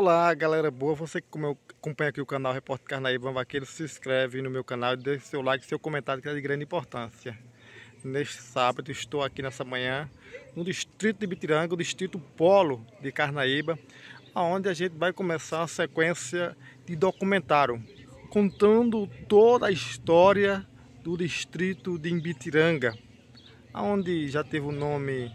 Olá galera boa, você que acompanha aqui o canal Repórter Carnaíba Vaqueiro, se inscreve no meu canal, e deixe seu like, seu comentário que é de grande importância. Neste sábado estou aqui nessa manhã no distrito de Bitiranga, o distrito Polo de Carnaíba, onde a gente vai começar a sequência de documentário, contando toda a história do distrito de Bitiranga, onde já teve o nome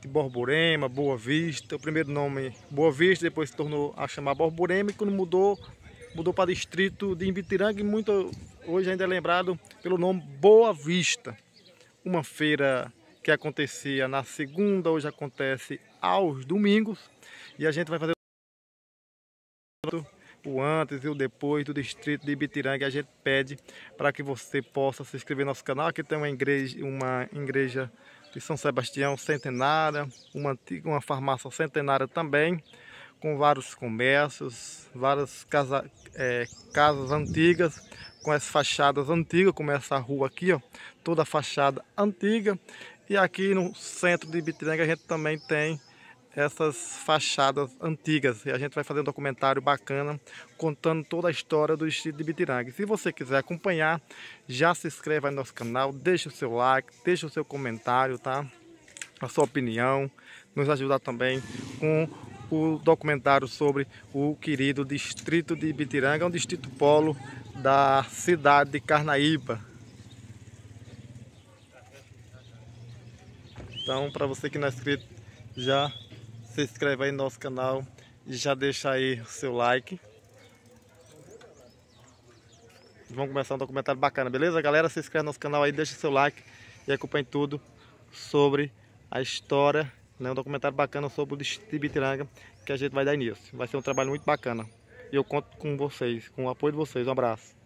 de Borborema, Boa Vista. O primeiro nome Boa Vista, depois se tornou a chamar Borborema e quando mudou, mudou para distrito de Imbitiranga e muito hoje ainda é lembrado pelo nome Boa Vista. Uma feira que acontecia na segunda, hoje acontece aos domingos e a gente vai fazer o antes e o depois do distrito de Ibitiranga. A gente pede para que você possa se inscrever no nosso canal. Aqui tem uma igreja, uma igreja de São Sebastião centenária, uma antiga, uma farmácia centenária também, com vários comércios, várias casa, é, casas antigas, com as fachadas antigas, como essa rua aqui, ó, toda a fachada antiga. E aqui no centro de Ibitiranga a gente também tem essas fachadas antigas. E a gente vai fazer um documentário bacana contando toda a história do distrito de Bitiranga. Se você quiser acompanhar, já se inscreva no nosso canal, deixa o seu like, deixa o seu comentário, tá? A sua opinião, nos ajudar também com o documentário sobre o querido distrito de Bitiranga, um distrito polo da cidade de Carnaíba. Então, para você que não é inscrito, já se inscreve aí no nosso canal e já deixa aí o seu like. Vamos começar um documentário bacana, beleza? Galera, se inscreve no nosso canal aí, deixa seu like e acompanhe tudo sobre a história, né? Um documentário bacana sobre o distrito que a gente vai dar início. Vai ser um trabalho muito bacana. E eu conto com vocês, com o apoio de vocês. Um abraço.